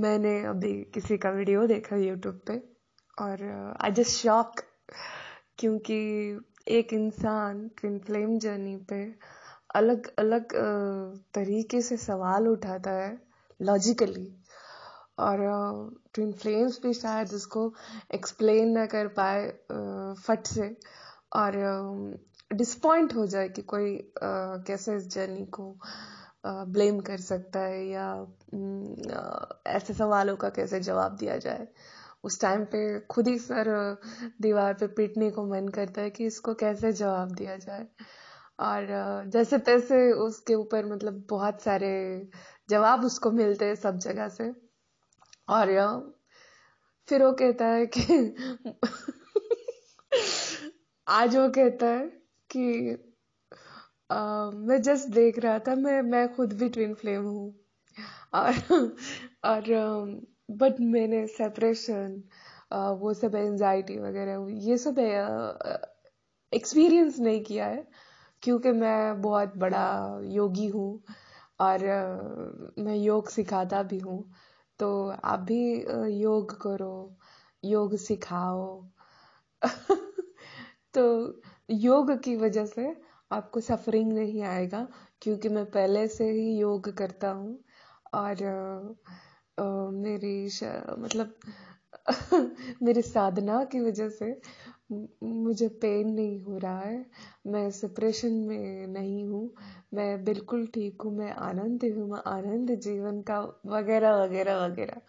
मैंने अभी किसी का वीडियो देखा यूट्यूब पे और आई जस्ट शॉक क्योंकि एक इंसान ट्विन फ्लेम जर्नी पे अलग अलग uh, तरीके से सवाल उठाता है लॉजिकली और ट्विन uh, फ्लेम्स भी शायद उसको एक्सप्लेन ना कर पाए uh, फट से और डिसपॉइंट um, हो जाए कि कोई कैसे इस जर्नी को ब्लेम कर सकता है या ऐसे सवालों का कैसे जवाब दिया जाए उस टाइम पे खुद ही सर दीवार पे पीटने को मन करता है कि इसको कैसे जवाब दिया जाए और जैसे तैसे उसके ऊपर मतलब बहुत सारे जवाब उसको मिलते हैं सब जगह से और फिर वो कहता है कि आज वो कहता है कि मैं जस्ट देख रहा था मैं मैं खुद भी ट्विन फ्लेम हूँ और और बट मैंने सेपरेशन वो सब एंजाइटी वगैरह ये सब एक्सपीरियंस नहीं किया है क्योंकि मैं बहुत बड़ा योगी हूँ और मैं योग सिखाता भी हूँ तो आप भी योग करो योग सिखाओ तो योग की वजह से आपको सफरिंग नहीं आएगा क्योंकि मैं पहले से ही योग करता हूँ और आ, आ, मेरी मतलब मेरी साधना की वजह से मुझे पेन नहीं हो रहा है मैं सिप्रेशन में नहीं हूँ मैं बिल्कुल ठीक हूँ मैं आनंद हूँ मैं आनंद जीवन का वगैरह वगैरह वगैरह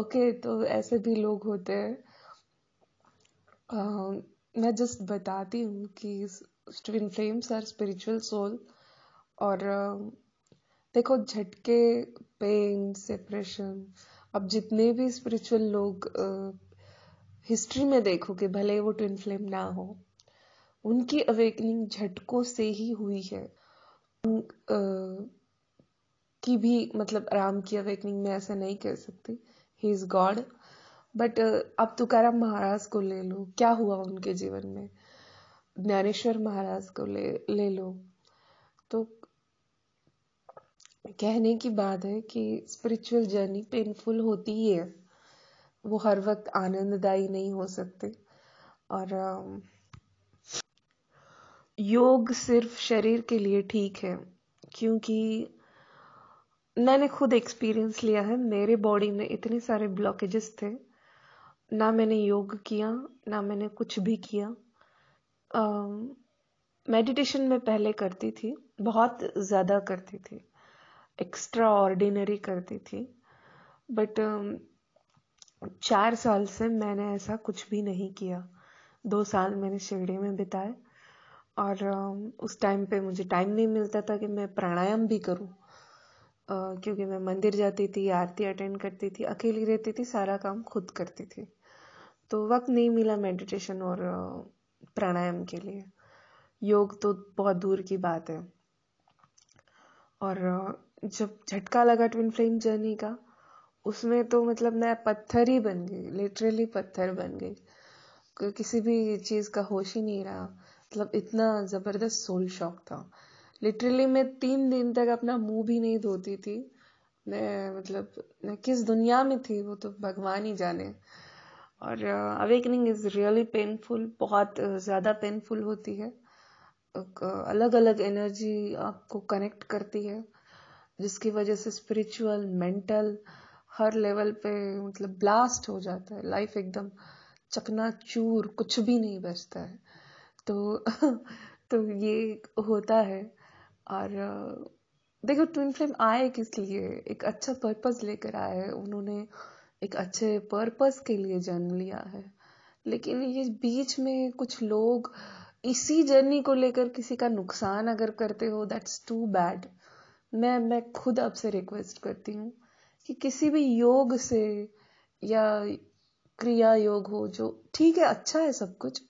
ओके तो ऐसे भी लोग होते हैं मैं जस्ट बताती हूँ कि twin flames are spiritual soul और देखो झटके पेन सेपरेशन अब जितने भी स्पिरिचुअल लोग हिस्ट्री में देखो कि भले वो ट्विन फ्लेम ना हो उनकी अवेकनिंग झटकों से ही हुई है उन, आ, की भी मतलब राम की अवेकनिंग में ऐसा नहीं कह सकती ही इज़ गॉड बट अब तुकाराम महाराज को ले लो क्या हुआ उनके जीवन में ज्ञानेश्वर महाराज को ले ले लो तो कहने की बात है कि स्पिरिचुअल जर्नी पेनफुल होती ही है वो हर वक्त आनंददायी नहीं हो सकते और योग सिर्फ शरीर के लिए ठीक है क्योंकि मैंने खुद एक्सपीरियंस लिया है मेरे बॉडी में इतने सारे ब्लॉकेजेस थे ना मैंने योग किया ना मैंने कुछ भी किया मेडिटेशन uh, मैं पहले करती थी बहुत ज़्यादा करती थी एक्स्ट्रा ऑर्डिनरी करती थी बट uh, चार साल से मैंने ऐसा कुछ भी नहीं किया दो साल मैंने शिरडी में बिताए और uh, उस टाइम पे मुझे टाइम नहीं मिलता था कि मैं प्राणायाम भी करूं क्योंकि मैं मंदिर जाती थी आरती अटेंड करती थी अकेली रहती थी सारा काम खुद करती थी तो वक्त नहीं मिला मेडिटेशन और प्राणायाम के लिए योग तो बहुत दूर की बात है और जब झटका लगा ट्विन फ्लेम जर्नी का उसमें तो मतलब मैं पत्थर ही बन गई लिटरली पत्थर बन गई किसी भी चीज़ का होश ही नहीं रहा मतलब इतना ज़बरदस्त सोल शॉक था लिटरली मैं तीन दिन तक अपना मुंह भी नहीं धोती थी मैं मतलब मैं किस दुनिया में थी वो तो भगवान ही जाने और अवेकनिंग इज़ रियली पेनफुल बहुत ज़्यादा पेनफुल होती है अलग अलग एनर्जी आपको कनेक्ट करती है जिसकी वजह से स्पिरिचुअल मेंटल हर लेवल पे मतलब ब्लास्ट हो जाता है लाइफ एकदम चकना चूर कुछ भी नहीं बचता है तो तो ये होता है और देखो ट्विन फ्लेम आए किस लिए एक अच्छा पर्पज लेकर आए उन्होंने एक अच्छे पर्पस के लिए जन्म लिया है लेकिन ये बीच में कुछ लोग इसी जर्नी को लेकर किसी का नुकसान अगर करते हो दैट्स टू बैड मैं मैं खुद आपसे रिक्वेस्ट करती हूँ कि किसी भी योग से या क्रिया योग हो जो ठीक है अच्छा है सब कुछ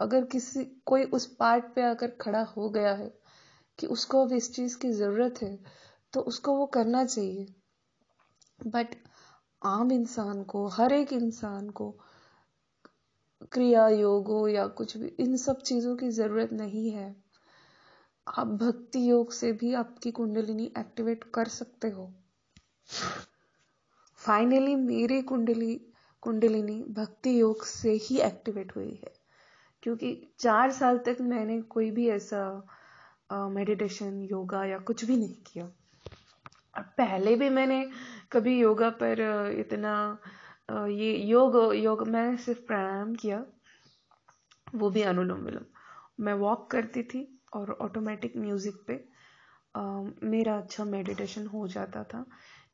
अगर किसी कोई उस पार्ट पे आकर खड़ा हो गया है कि उसको अब इस चीज़ की ज़रूरत है तो उसको वो करना चाहिए बट आम इंसान को हर एक इंसान को क्रिया योग हो या कुछ भी इन सब चीज़ों की ज़रूरत नहीं है आप भक्ति योग से भी आपकी कुंडलिनी एक्टिवेट कर सकते हो फाइनली मेरी कुंडली कुंडलिनी भक्ति योग से ही एक्टिवेट हुई है क्योंकि चार साल तक मैंने कोई भी ऐसा मेडिटेशन योगा या कुछ भी नहीं किया पहले भी मैंने कभी योगा पर इतना ये योग योग मैंने सिर्फ प्राणायाम किया वो भी अनुलोम विलोम मैं वॉक करती थी और ऑटोमेटिक म्यूज़िक पे आ, मेरा अच्छा मेडिटेशन हो जाता था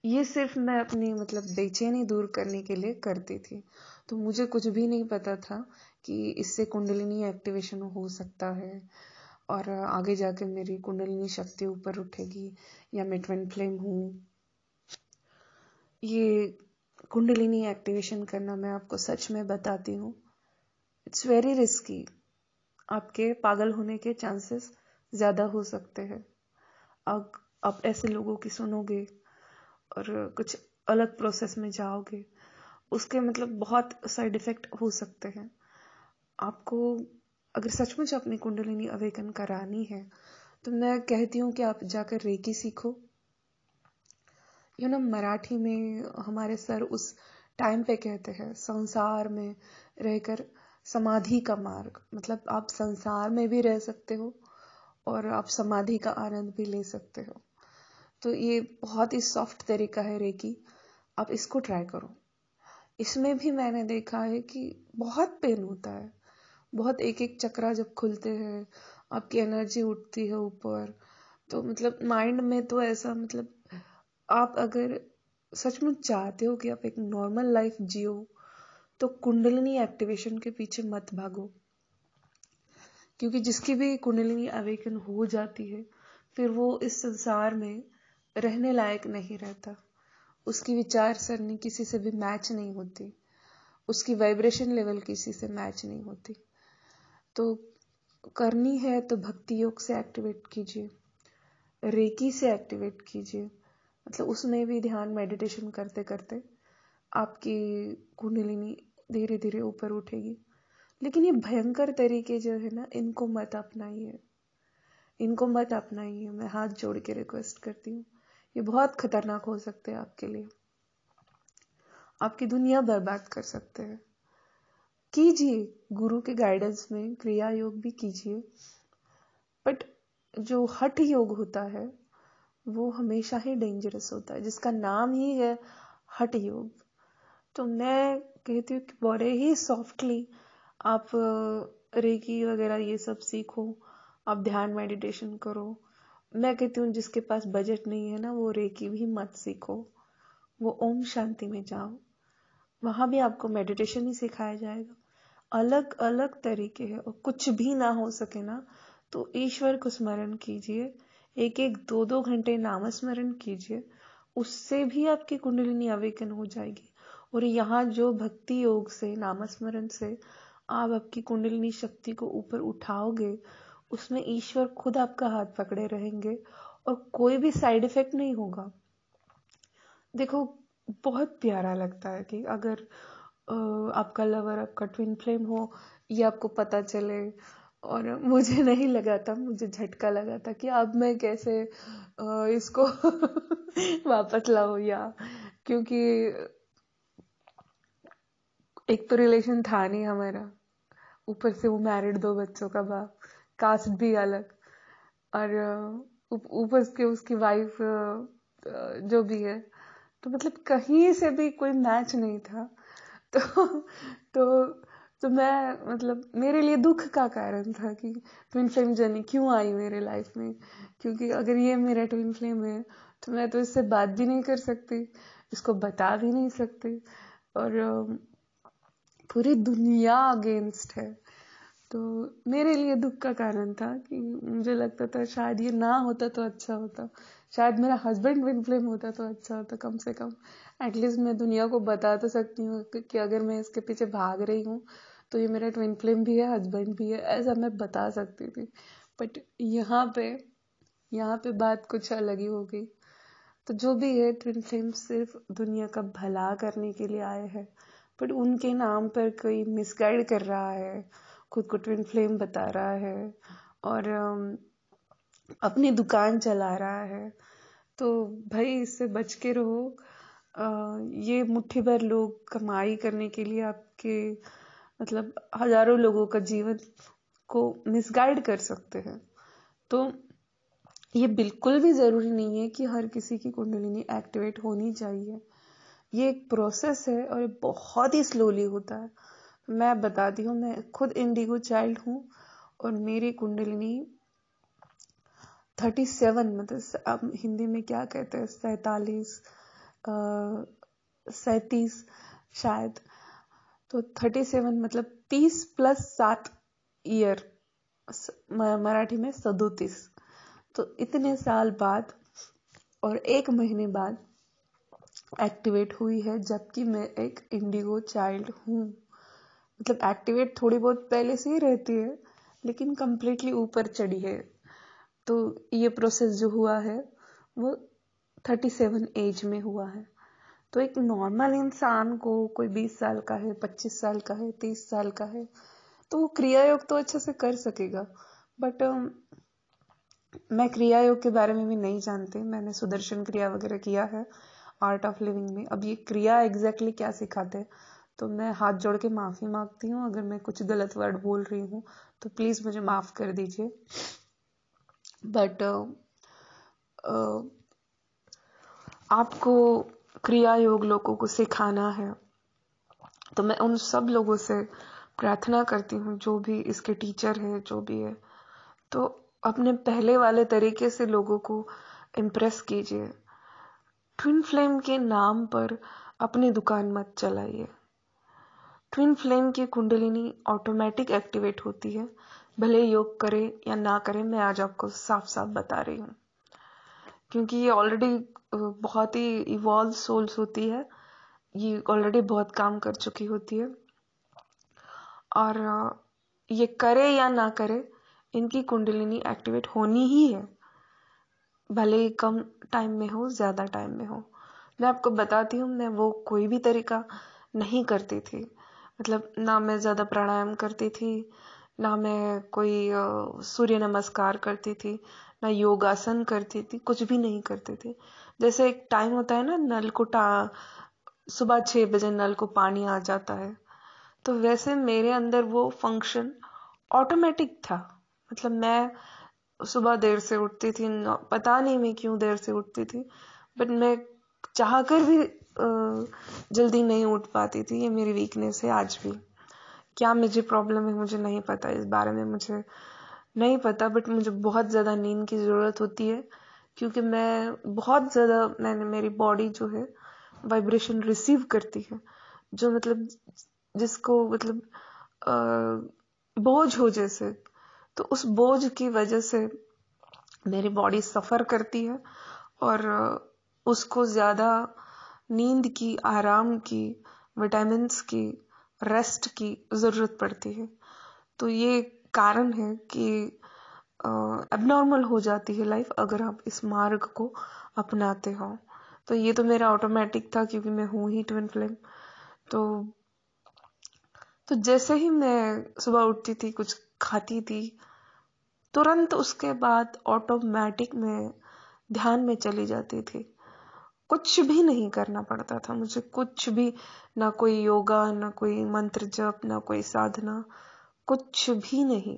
ये सिर्फ मैं अपनी मतलब बेचैनी दूर करने के लिए करती थी तो मुझे कुछ भी नहीं पता था कि इससे कुंडलिनी एक्टिवेशन हो सकता है और आगे जाके मेरी कुंडलिनी शक्ति ऊपर उठेगी या मैं ट्विन फ्लेम हूँ ये कुंडलिनी एक्टिवेशन करना मैं आपको सच में बताती हूँ इट्स वेरी रिस्की आपके पागल होने के चांसेस ज़्यादा हो सकते हैं अब आप ऐसे लोगों की सुनोगे और कुछ अलग प्रोसेस में जाओगे उसके मतलब बहुत साइड इफ़ेक्ट हो सकते हैं आपको अगर सचमुच अपनी कुंडलिनी अवेकन करानी है तो मैं कहती हूँ कि आप जाकर रेकी सीखो यू ना मराठी में हमारे सर उस टाइम पे कहते हैं संसार में रहकर समाधि का मार्ग मतलब आप संसार में भी रह सकते हो और आप समाधि का आनंद भी ले सकते हो तो ये बहुत ही सॉफ्ट तरीका है रेकी आप इसको ट्राई करो इसमें भी मैंने देखा है कि बहुत पेन होता है बहुत एक एक चक्रा जब खुलते हैं आपकी एनर्जी उठती है ऊपर तो मतलब माइंड में तो ऐसा मतलब आप अगर सच में चाहते हो कि आप एक नॉर्मल लाइफ जियो तो कुंडलिनी एक्टिवेशन के पीछे मत भागो क्योंकि जिसकी भी कुंडलिनी अवेकन हो जाती है फिर वो इस संसार में रहने लायक नहीं रहता उसकी विचार सरणी किसी से भी मैच नहीं होती उसकी वाइब्रेशन लेवल किसी से मैच नहीं होती तो करनी है तो भक्ति योग से एक्टिवेट कीजिए रेकी से एक्टिवेट कीजिए मतलब उसमें भी ध्यान मेडिटेशन करते करते आपकी कुंडलिनी धीरे धीरे ऊपर उठेगी लेकिन ये भयंकर तरीके जो है ना इनको मत अपनाइए इनको मत अपनाइए मैं हाथ जोड़ के रिक्वेस्ट करती हूँ ये बहुत खतरनाक हो सकते हैं आपके लिए आपकी दुनिया बर्बाद कर सकते हैं कीजिए गुरु के गाइडेंस में क्रिया योग भी कीजिए बट जो हठ योग होता है वो हमेशा ही डेंजरस होता है जिसका नाम ही है हट योग तो मैं कहती हूँ कि बड़े ही सॉफ्टली आप रेकी वगैरह ये सब सीखो आप ध्यान मेडिटेशन करो मैं कहती हूँ जिसके पास बजट नहीं है ना वो रेकी भी मत सीखो वो ओम शांति में जाओ वहां भी आपको मेडिटेशन ही सिखाया जाएगा अलग अलग तरीके हैं और कुछ भी ना हो सके ना तो ईश्वर को स्मरण कीजिए एक एक दो दो घंटे नाम स्मरण कीजिए उससे भी आपकी कुंडलिनी अवेकन हो जाएगी और यहाँ जो भक्ति योग से नामस्मरण से आप आपकी कुंडलिनी शक्ति को ऊपर उठाओगे उसमें ईश्वर खुद आपका हाथ पकड़े रहेंगे और कोई भी साइड इफेक्ट नहीं होगा देखो बहुत प्यारा लगता है कि अगर आपका लवर आपका ट्विन फ्लेम हो ये आपको पता चले और मुझे नहीं लगा था मुझे झटका लगा था कि अब मैं कैसे इसको वापस लाऊं या क्योंकि एक तो रिलेशन था नहीं हमारा ऊपर से वो मैरिड दो बच्चों का बाप कास्ट भी अलग और ऊपर उप, से उसकी वाइफ जो भी है तो मतलब कहीं से भी कोई मैच नहीं था तो तो तो मैं मतलब मेरे लिए दुख का कारण था कि ट्विन फ्लेम जर्नी क्यों आई मेरे लाइफ में क्योंकि अगर ये मेरा ट्विन फ्लेम है तो मैं तो इससे बात भी नहीं कर सकती इसको बता भी नहीं सकती और पूरी दुनिया अगेंस्ट है तो मेरे लिए दुख का कारण था कि मुझे लगता था शायद ये ना होता तो अच्छा होता शायद मेरा हस्बैंड विन फ्लेम होता तो अच्छा होता कम से कम एटलीस्ट मैं दुनिया को बता तो सकती हूँ कि अगर मैं इसके पीछे भाग रही हूँ तो ये मेरा ट्विन फ्लेम भी है हस्बैंड भी है ऐसा मैं बता सकती थी बट यहाँ पे यहाँ पे बात कुछ अलग ही हो गई तो जो भी है ट्विन फ्लेम सिर्फ दुनिया का भला करने के लिए आए हैं बट उनके नाम पर कोई मिसगाइड कर रहा है खुद को ट्विन फ्लेम बता रहा है और um, अपनी दुकान चला रहा है तो भाई इससे बच के रहो ये मुट्ठी भर लोग कमाई करने के लिए आपके मतलब हजारों लोगों का जीवन को मिसगाइड कर सकते हैं तो ये बिल्कुल भी ज़रूरी नहीं है कि हर किसी की कुंडलिनी एक्टिवेट होनी चाहिए ये एक प्रोसेस है और बहुत ही स्लोली होता है मैं बताती हूँ मैं खुद इंडिगो चाइल्ड हूँ और मेरी कुंडलिनी थर्टी सेवन मतलब अब हिंदी में क्या कहते हैं सैतालीस सैतीस शायद तो थर्टी सेवन मतलब तीस प्लस सात ईयर मराठी में सदोतीस तो इतने साल बाद और एक महीने बाद एक्टिवेट हुई है जबकि मैं एक इंडिगो चाइल्ड हूँ मतलब एक्टिवेट थोड़ी बहुत पहले से ही रहती है लेकिन कंप्लीटली ऊपर चढ़ी है तो ये प्रोसेस जो हुआ है वो थर्टी सेवन एज में हुआ है तो एक नॉर्मल इंसान को कोई बीस साल का है पच्चीस साल का है तीस साल का है तो वो क्रिया योग तो अच्छे से कर सकेगा बट um, मैं क्रिया योग के बारे में भी नहीं जानती मैंने सुदर्शन क्रिया वगैरह किया है आर्ट ऑफ लिविंग में अब ये क्रिया एग्जैक्टली exactly क्या सिखाते हैं तो मैं हाथ जोड़ के माफ़ी मांगती हूँ अगर मैं कुछ गलत वर्ड बोल रही हूँ तो प्लीज़ मुझे माफ़ कर दीजिए बट uh, uh, आपको क्रिया योग लोगों को सिखाना है तो मैं उन सब लोगों से प्रार्थना करती हूँ जो भी इसके टीचर हैं जो भी है तो अपने पहले वाले तरीके से लोगों को इम्प्रेस कीजिए ट्विन फ्लेम के नाम पर अपनी दुकान मत चलाइए ट्विन फ्लेम की कुंडलिनी ऑटोमेटिक एक्टिवेट होती है भले योग करे या ना करे मैं आज आपको साफ साफ बता रही हूँ क्योंकि ये ऑलरेडी बहुत ही इवॉल्व सोल्स होती है ये ऑलरेडी बहुत काम कर चुकी होती है और ये करे या ना करे इनकी कुंडलिनी एक्टिवेट होनी ही है भले ही कम टाइम में हो ज़्यादा टाइम में हो मैं आपको बताती हूँ मैं वो कोई भी तरीका नहीं करती थी मतलब ना मैं ज़्यादा प्राणायाम करती थी ना मैं कोई सूर्य नमस्कार करती थी ना योगासन करती थी कुछ भी नहीं करती थी जैसे एक टाइम होता है ना नल को टा सुबह छः बजे नल को पानी आ जाता है तो वैसे मेरे अंदर वो फंक्शन ऑटोमेटिक था मतलब मैं सुबह देर से उठती थी पता नहीं मैं क्यों देर से उठती थी बट मैं चाह कर भी जल्दी नहीं उठ पाती थी ये मेरी वीकनेस है आज भी क्या मुझे प्रॉब्लम है मुझे नहीं पता इस बारे में मुझे नहीं पता बट मुझे बहुत ज़्यादा नींद की ज़रूरत होती है क्योंकि मैं बहुत ज़्यादा मैंने मेरी बॉडी जो है वाइब्रेशन रिसीव करती है जो मतलब जिसको मतलब आ, बोझ हो जैसे तो उस बोझ की वजह से मेरी बॉडी सफ़र करती है और उसको ज़्यादा नींद की आराम की विटामिन्स की रेस्ट की ज़रूरत पड़ती है तो ये कारण है कि एबनॉर्मल हो जाती है लाइफ अगर आप इस मार्ग को अपनाते हो तो ये तो मेरा ऑटोमेटिक था क्योंकि मैं हूँ ही ट्विन फ्लेम तो तो जैसे ही मैं सुबह उठती थी कुछ खाती थी तुरंत उसके बाद ऑटोमेटिक में ध्यान में चली जाती थी कुछ भी नहीं करना पड़ता था मुझे कुछ भी ना कोई योगा ना कोई मंत्र जप ना कोई साधना कुछ भी नहीं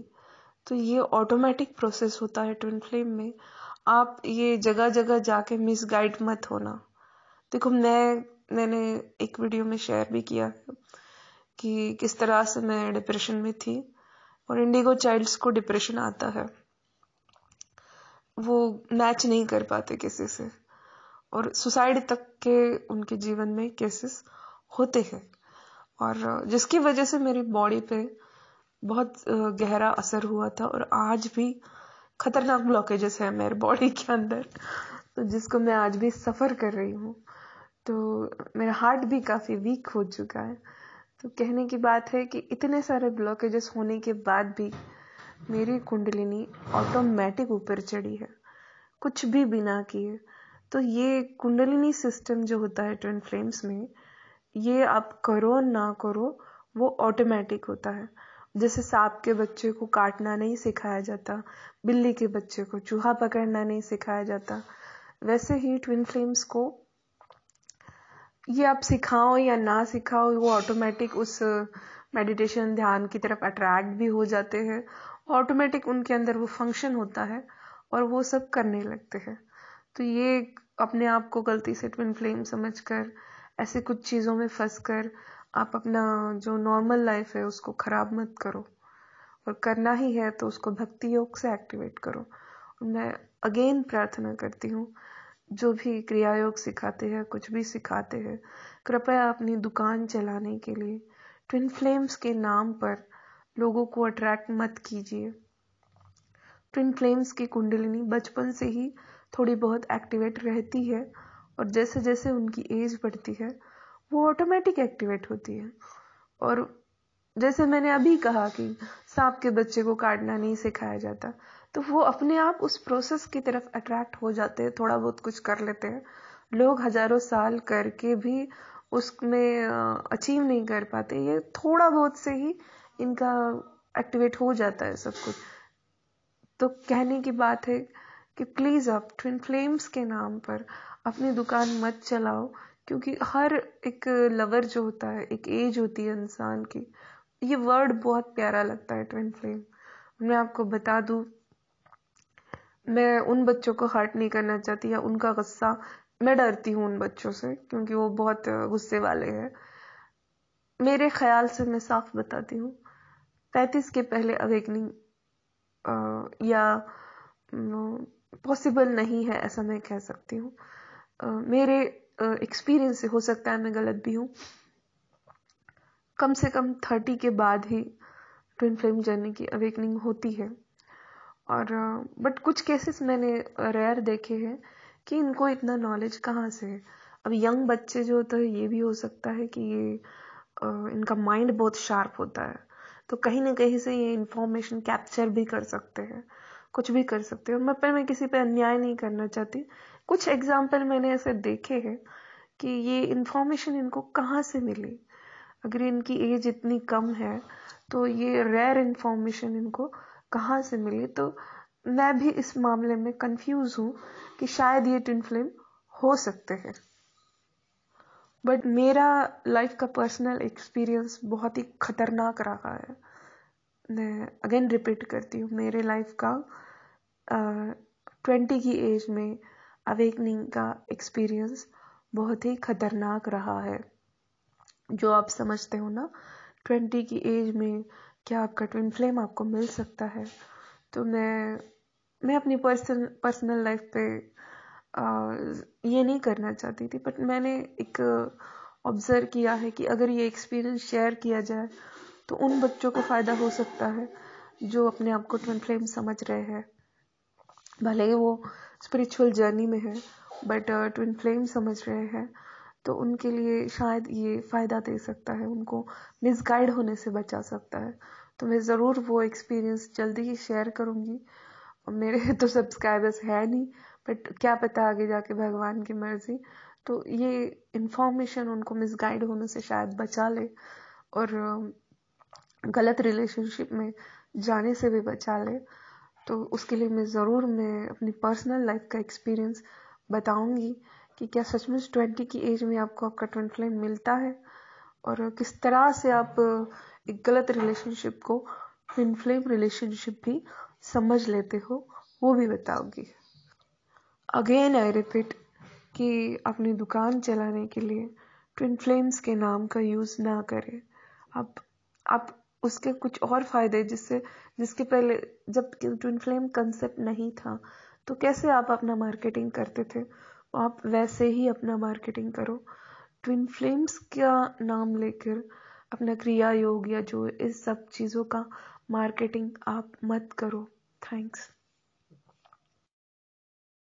तो ये ऑटोमेटिक प्रोसेस होता है ट्विन फ्लेम में आप ये जगह जगह जाके मिसगाइड मत होना देखो मैं मैंने एक वीडियो में शेयर भी किया है कि किस तरह से मैं डिप्रेशन में थी और इंडिगो चाइल्ड्स को डिप्रेशन आता है वो मैच नहीं कर पाते किसी से और सुसाइड तक के उनके जीवन में केसेस होते हैं और जिसकी वजह से मेरी बॉडी पे बहुत गहरा असर हुआ था और आज भी खतरनाक ब्लॉकेजेस हैं मेरे बॉडी के अंदर तो जिसको मैं आज भी सफ़र कर रही हूँ तो मेरा हार्ट भी काफ़ी वीक हो चुका है तो कहने की बात है कि इतने सारे ब्लॉकेजेस होने के बाद भी मेरी कुंडलिनी ऑटोमेटिक ऊपर चढ़ी है कुछ भी बिना किए तो ये कुंडलिनी सिस्टम जो होता है ट्विन फ्लेम्स में ये आप करो ना करो वो ऑटोमेटिक होता है जैसे सांप के बच्चे को काटना नहीं सिखाया जाता बिल्ली के बच्चे को चूहा पकड़ना नहीं सिखाया जाता वैसे ही ट्विन फ्लेम्स को ये आप सिखाओ या ना सिखाओ वो ऑटोमेटिक उस मेडिटेशन ध्यान की तरफ अट्रैक्ट भी हो जाते हैं ऑटोमेटिक उनके अंदर वो फंक्शन होता है और वो सब करने लगते हैं तो ये अपने आप को गलती से ट्विन फ्लेम समझ कर ऐसे कुछ चीज़ों में फंस कर आप अपना जो नॉर्मल लाइफ है उसको ख़राब मत करो और करना ही है तो उसको भक्ति योग से एक्टिवेट करो और मैं अगेन प्रार्थना करती हूँ जो भी क्रिया योग सिखाते हैं कुछ भी सिखाते हैं कृपया अपनी दुकान चलाने के लिए ट्विन फ्लेम्स के नाम पर लोगों को अट्रैक्ट मत कीजिए ट्विन फ्लेम्स की कुंडलिनी बचपन से ही थोड़ी बहुत एक्टिवेट रहती है और जैसे जैसे उनकी एज बढ़ती है वो ऑटोमेटिक एक्टिवेट होती है और जैसे मैंने अभी कहा कि सांप के बच्चे को काटना नहीं सिखाया जाता तो वो अपने आप उस प्रोसेस की तरफ अट्रैक्ट हो जाते हैं थोड़ा बहुत कुछ कर लेते हैं लोग हजारों साल करके भी उसमें अचीव नहीं कर पाते ये थोड़ा बहुत से ही इनका एक्टिवेट हो जाता है सब कुछ तो कहने की बात है कि प्लीज़ आप ट्विन फ्लेम्स के नाम पर अपनी दुकान मत चलाओ क्योंकि हर एक लवर जो होता है एक एज होती है इंसान की ये वर्ड बहुत प्यारा लगता है ट्विन फ्लेम मैं आपको बता दूं मैं उन बच्चों को हर्ट नहीं करना चाहती या उनका गुस्सा मैं डरती हूँ उन बच्चों से क्योंकि वो बहुत गुस्से वाले हैं मेरे ख्याल से मैं साफ बताती हूँ पैंतीस के पहले अवेकनिंग या पॉसिबल नहीं है ऐसा मैं कह सकती हूँ मेरे एक्सपीरियंस से हो सकता है मैं गलत भी हूँ कम से कम थर्टी के बाद ही ट्विन फ्लेम जर्नी की अवेकनिंग होती है और बट कुछ केसेस मैंने रेयर देखे हैं कि इनको इतना नॉलेज कहाँ से है अब यंग बच्चे जो होते तो हैं ये भी हो सकता है कि ये इनका माइंड बहुत शार्प होता है तो कहीं ना कहीं से ये इन्फॉर्मेशन कैप्चर भी कर सकते हैं कुछ भी कर सकते हो मैं पर मैं किसी पे अन्याय नहीं करना चाहती कुछ एग्जाम्पल मैंने ऐसे देखे हैं कि ये इन्फॉर्मेशन इनको कहाँ से मिली अगर इनकी एज इतनी कम है तो ये रेयर इन्फॉर्मेशन इनको कहाँ से मिली तो मैं भी इस मामले में कंफ्यूज हूँ कि शायद ये ट्विन फ्लेम हो सकते हैं बट मेरा लाइफ का पर्सनल एक्सपीरियंस बहुत ही खतरनाक रहा है मैं अगेन रिपीट करती हूँ मेरे लाइफ का ट्वेंटी की एज में अवेकनिंग का एक्सपीरियंस बहुत ही खतरनाक रहा है जो आप समझते हो ना ट्वेंटी की एज में क्या आपका ट्विन फ्लेम आपको मिल सकता है तो मैं मैं अपनी पर्सन पर्सनल लाइफ पे आ, ये नहीं करना चाहती थी बट मैंने एक ऑब्ज़र्व किया है कि अगर ये एक्सपीरियंस शेयर किया जाए तो उन बच्चों को फ़ायदा हो सकता है जो अपने आप को ट्विन फ्लेम समझ रहे हैं भले ही वो स्पिरिचुअल जर्नी में है बट ट्विन फ्लेम समझ रहे हैं तो उनके लिए शायद ये फ़ायदा दे सकता है उनको मिसगाइड होने से बचा सकता है तो मैं ज़रूर वो एक्सपीरियंस जल्दी ही शेयर करूँगी मेरे तो सब्सक्राइबर्स है नहीं बट क्या पता आगे जाके भगवान की मर्ज़ी तो ये इन्फॉर्मेशन उनको मिसगाइड होने से शायद बचा ले और um, गलत रिलेशनशिप में जाने से भी बचा ले तो उसके लिए मैं ज़रूर मैं अपनी पर्सनल लाइफ का एक्सपीरियंस बताऊंगी कि क्या सचमुच ट्वेंटी की एज में आपको आपका ट्वेंट फ्लेम मिलता है और किस तरह से आप एक गलत रिलेशनशिप को ट्विन फ्लेम रिलेशनशिप भी समझ लेते हो वो भी बताओगी अगेन आई रिपीट कि अपनी दुकान चलाने के लिए ट्विन फ्लेम्स के नाम का यूज़ ना करें आप आप उसके कुछ और फ़ायदे जिससे जिसके पहले जब ट्विन फ्लेम कंसेप्ट नहीं था तो कैसे आप अपना मार्केटिंग करते थे आप वैसे ही अपना मार्केटिंग करो ट्विन तो फ्लेम्स का नाम लेकर अपना क्रिया योग या जो इस सब चीज़ों का मार्केटिंग आप मत करो थैंक्स